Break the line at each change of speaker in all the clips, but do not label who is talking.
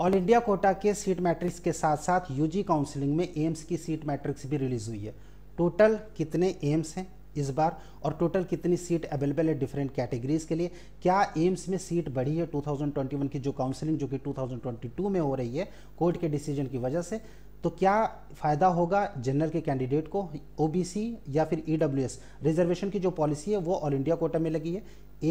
all India quota के seat matrix के साथ साथ यूजी काउंसलिंग में एम्स की सीट मैट्रिक्स भी रिलीज हुई है टोटल कितने एम्स हैं इस बार और टोटल कितनी सीट अवेलेबल है डिफरेंट कैटेगरीज के लिए क्या एम्स में सीट बढ़ी है 2021 की जो काउंसलिंग जो कि 2022 में हो रही है कोर्ट के डिसीजन की वजह से तो क्या फ़ायदा होगा जनरल के कैंडिडेट को ओबीसी या फिर ईडब्ल्यूएस e रिजर्वेशन की जो पॉलिसी है वो ऑल इंडिया कोटा में लगी है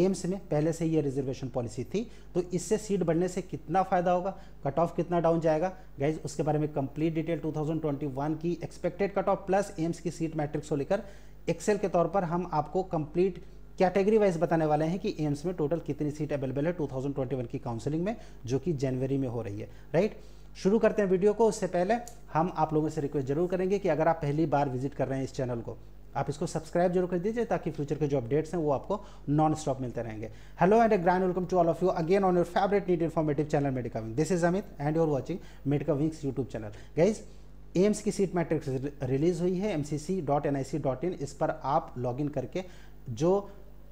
एम्स में पहले से ये रिजर्वेशन पॉलिसी थी तो इससे सीट बढ़ने से कितना फ़ायदा होगा कट ऑफ कितना डाउन जाएगा गाइज उसके बारे में कंप्लीट डिटेल 2021 की expected cut off plus AIIMS की सीट मैट्रिक्स को लेकर एक्सेल के तौर पर हम आपको कंप्लीट कैटेगरी वाइज बताने वाले हैं कि एम्स में टोटल कितनी सीट अवेलेबल है 2021 की काउंसलिंग में जो कि जनवरी में हो रही है राइट शुरू करते हैं वीडियो को उससे पहले हम आप लोगों से रिक्वेस्ट जरूर करेंगे कि अगर आप पहली बार विजिट कर रहे हैं इस चैनल को आप इसको सब्सक्राइब जरूर कर दीजिए ताकि फ्यूचर के जो अपडेट्स हैं वो आपको नॉन स्टॉप मिलते रहेंगे hello and grand welcome to all of you again on your favourite NEET informative channel Medica Wing this is Amit and your watching Medica Wings YouTube channel guys AIIMS की seat matrix release हुई है M इस पर आप login करके जो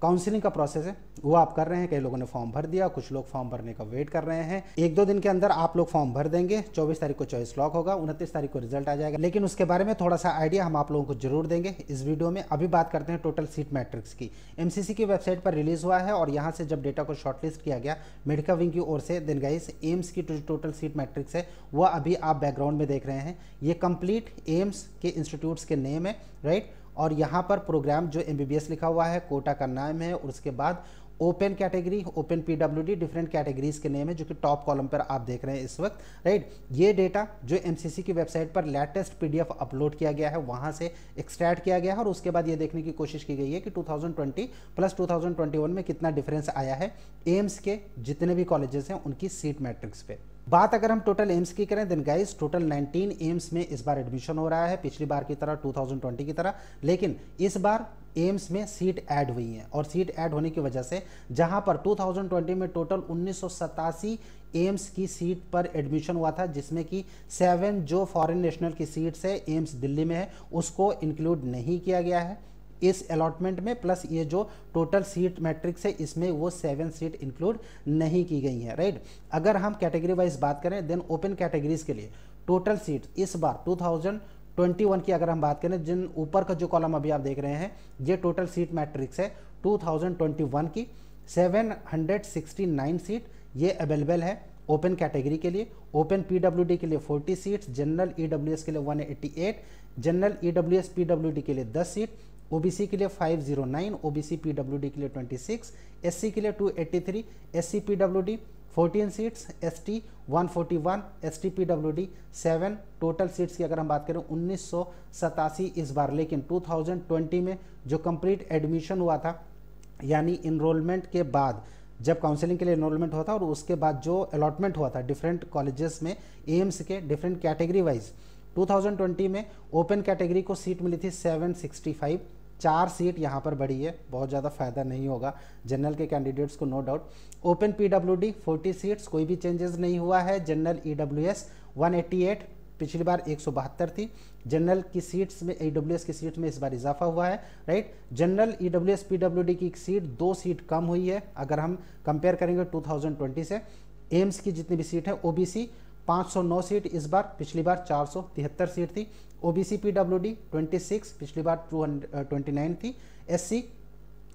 counselling का process है वो आप कर रहे हैं कई लोगों ने फॉर्म भर दिया कुछ लोग फॉर्म भरने का वेट कर रहे हैं एक दो दिन के अंदर आप लोग फॉर्म भर देंगे 24 तारीख को चॉइस लॉक होगा 29 तारीख को रिजल्ट आ जाएगा लेकिन उसके बारे में थोड़ा सा आइडिया हम आप लोगों को जरूर देंगे इस वीडियो में अभी बात करते हैं टोटल सीट मैट्रिक्स की एम की वेबसाइट पर रिलीज हुआ है और यहाँ से जब डेटा को शॉर्टलिस्ट किया गया मेडिका विंग की ओर से दिन गाइस एम्स की टोटल सीट मैट्रिक्स है वह अभी आप बैकग्राउंड में देख रहे हैं ये कंप्लीट एम्स के इंस्टीट्यूट के नेम है राइट और यहाँ पर प्रोग्राम जो एम लिखा हुआ है कोटा का नाम है और उसके बाद open category open PWD different categories के नेम है जो कि टॉप कॉलम पर आप देख रहे हैं इस वक्त राइट ये डेटा जो एमसीसी की वेबसाइट पर लेटेस्ट पीडीएफ अपलोड किया गया है वहाँ से एक्सट्रैक्ट किया गया है और उसके बाद ये देखने की कोशिश की गई है कि 2020 प्लस 2021 में कितना डिफरेंस आया है एम्स के जितने भी कॉलेजेस हैं उनकी सीट मैट्रिक्स पर बात अगर हम टोटल एम्स की करें दिन गाइस टोटल 19 एम्स में इस बार एडमिशन हो रहा है पिछली बार की तरह 2020 की तरह लेकिन इस बार एम्स में सीट ऐड हुई है और सीट ऐड होने की वजह से जहां पर 2020 में टोटल उन्नीस एम्स की सीट पर एडमिशन हुआ था जिसमें कि सेवन जो फॉरेन नेशनल की सीट्स है एम्स दिल्ली में है उसको इंक्लूड नहीं किया गया है इस अलॉटमेंट में प्लस ये जो टोटल सीट मैट्रिक्स है इसमें वो सेवन सीट इंक्लूड नहीं की गई है राइट अगर हम कैटेगरी वाइज बात करें देन ओपन कैटेगरीज के लिए टोटल सीट इस बार 2021 की अगर हम बात करें जिन ऊपर का जो कॉलम अभी आप देख रहे हैं ये टोटल सीट मैट्रिक्स है 2021 की 769 सीट ये अवेलेबल है ओपन कैटेगरी के लिए ओपन पीडब्ल्यूडी के लिए 40 सीट्स जनरल ईडब्ल्यूएस के लिए 188 जनरल ईडब्ल्यूएस पीडब्ल्यूडी के लिए 10 सीट ओबीसी के लिए 509 ओबीसी पीडब्ल्यूडी के लिए 26 एससी के लिए 283 SC PWD 14 seats ST 141 ST PWD 7 total seats की अगर हम बात करें उन्नीस इस बार लेकिन 2020 में जो कंप्लीट एडमिशन हुआ था यानी इनरोलमेंट के बाद जब काउंसलिंग के लिए इनरोलमेंट हुआ था और उसके बाद जो अलॉटमेंट हुआ था डिफरेंट कॉलेजेस में एम्स के डिफरेंट कैटेगरी वाइज 2020 में ओपन कैटेगरी को सीट मिली थी 765 चार सीट यहाँ पर बढ़ी है बहुत ज़्यादा फायदा नहीं होगा जनरल के कैंडिडेट्स को no doubt open P W D forty seats कोई भी चेंजेस नहीं हुआ है general E W S one eighty eight पिछली बार एक सौ बहत्तर थी जनरल की सीट्स में ई डब्ल्यू एस की सीट में इस बार इजाफा हुआ है right general E W S P W D की सीट दो सीट कम हुई है अगर हम कंपेयर करेंगे टू थाउजेंड ट्वेंटी से एम्स की जितनी भी सीट है ओ बी सी 509 सीट इस बार पिछली बार चार सीट थी O B C P W D twenty six पिछली बार टू ट्वेंटी नाइन थी S C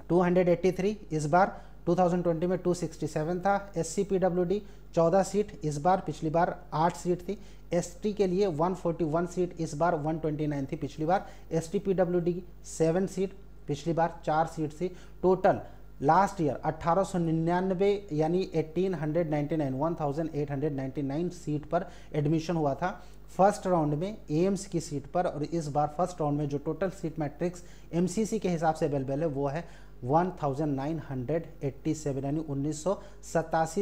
two hundred eighty three इस बार टू थाउजेंड ट्वेंटी में टू सिक्सटी सेवन था S C P W D चौदह सीट इस बार पिछली बार आठ सीट थी एस टी के लिए वन फोर्टी वन सीट इस बार वन ट्वेंटी नाइन थी पिछली बार S T P W D seven seat पिछली बार चार सीट थी टोटल लास्ट ईयर 1899 यानी 1899 हंड्रेड सीट पर एडमिशन हुआ था फर्स्ट राउंड में एम्स की सीट पर और इस बार फर्स्ट राउंड में जो टोटल सीट मैट्रिक्स एमसीसी के हिसाब से अवेलेबल है वो है 1987 यानी उन्नीस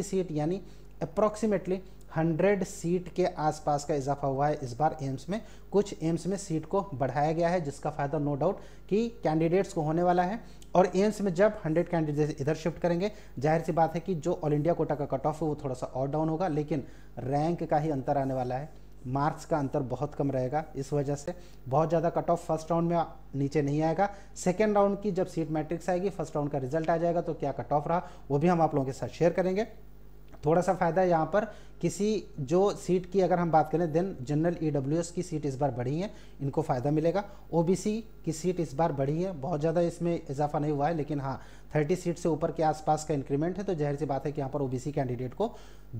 सीट यानी अप्रॉक्सीमेटली 100 सीट के आसपास का इजाफा हुआ है इस बार एम्स में कुछ एम्स में सीट को बढ़ाया गया है जिसका फ़ायदा नो डाउट कि कैंडिडेट्स को होने वाला है और एम्स में जब 100 कैंडिडेट इधर शिफ्ट करेंगे जाहिर सी बात है कि जो ऑल इंडिया कोटा का कट ऑफ है वो थोड़ा सा और डाउन होगा लेकिन रैंक का ही अंतर आने वाला है मार्क्स का अंतर बहुत कम रहेगा इस वजह से बहुत ज़्यादा कट ऑफ फर्स्ट राउंड में नीचे नहीं आएगा सेकेंड राउंड की जब सीट मैट्रिक्स आएगी फर्स्ट राउंड का रिजल्ट आ जाएगा तो क्या कट ऑफ रहा वो भी हम आप लोगों के साथ शेयर करेंगे थोड़ा सा फ़ायदा यहाँ पर किसी जो सीट की अगर हम बात करें देन जनरल ई e की सीट इस बार बढ़ी है इनको फ़ायदा मिलेगा ओ की सीट इस बार बढ़ी है बहुत ज़्यादा इसमें इजाफा नहीं हुआ है लेकिन हाँ थर्टी सीट से ऊपर के आसपास का इंक्रीमेंट है तो जाहिर सी बात है कि यहाँ पर ओ कैंडिडेट को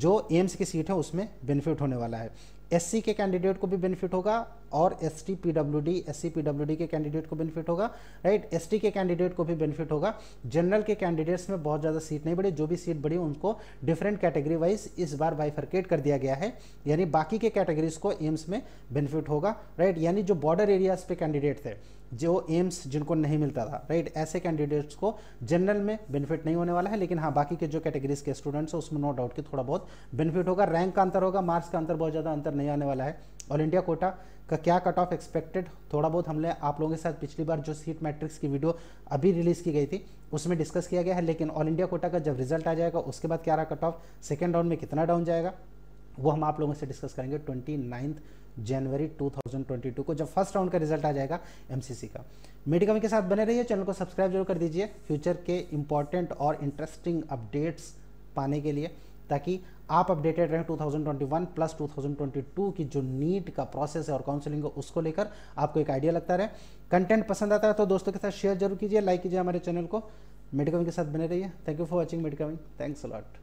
जो एम्स की सीट है उसमें बेनिफिट होने वाला है एस के कैंडिडेट को भी बेनिफिट होगा और S T P W D S C P W D के कैंडिडेट को बेनिफिट होगा राइट एस टी के कैंडिडेट को भी बेनिफिट होगा जनरल के कैंडिडेट्स में बहुत ज़्यादा सीट नहीं बढ़ी जो भी सीट बढ़ी उनको डिफरेंट कैटेगरी वाइज इस बार बाइफर अलकेट कर दिया गया है यानी बाकी के कैटेगरीज को एम्स में बेनिफिट होगा राइट यानी जो बॉर्डर एरियाज पे कैंडिडेट थे जो एम्स जिनको नहीं मिलता था राइट ऐसे कैंडिडेट्स को जनरल में बेनिफिट नहीं होने वाला है लेकिन हाँ बाकी के जो कैटेगरीज के स्टूडेंट्स हैं उसमें नो डाउट कि थोड़ा बहुत बेनिफिट होगा रैंक का अंतर होगा मार्क्स का अंतर बहुत ज़्यादा अंतर नहीं आने वाला है ऑल इंडिया कोटा का क्या कट ऑफ एक्सपेक्टेड थोड़ा बहुत हमने आप लोगों के साथ पिछली बार जो सीट मैट्रिक्स की वीडियो अभी रिलीज़ की गई थी उसमें डिस्कस किया गया है लेकिन ऑल इंडिया कोटा का जब रिजल्ट आ जाएगा उसके बाद क्या रहा कट ऑफ सेकेंड राउंड में कितना डाउन जाएगा वो हम आप लोगों से डिस्कस करेंगे ट्वेंटी नाइन्थ जनवरी 2022 को जब फर्स्ट राउंड का रिजल्ट आ जाएगा एमसीसी का मेडिकम के साथ बने रहिए चैनल को सब्सक्राइब जरूर कर दीजिए फ्यूचर के इंपॉर्टेंट और इंटरेस्टिंग अपडेट्स पाने के लिए ताकि आप अपडेटेड रहें 2021 प्लस 2022 की जो नीट का प्रोसेस है और काउंसलिंग उसको लेकर आपको एक आइडिया लगता रहे कंटेंट पसंद आता है तो दोस्तों के साथ शेयर जरूर कीजिए लाइक कीजिए हमारे चैनल को मेडिकविंग के साथ बने रहिए thank you for watching Medica Wing thanks allot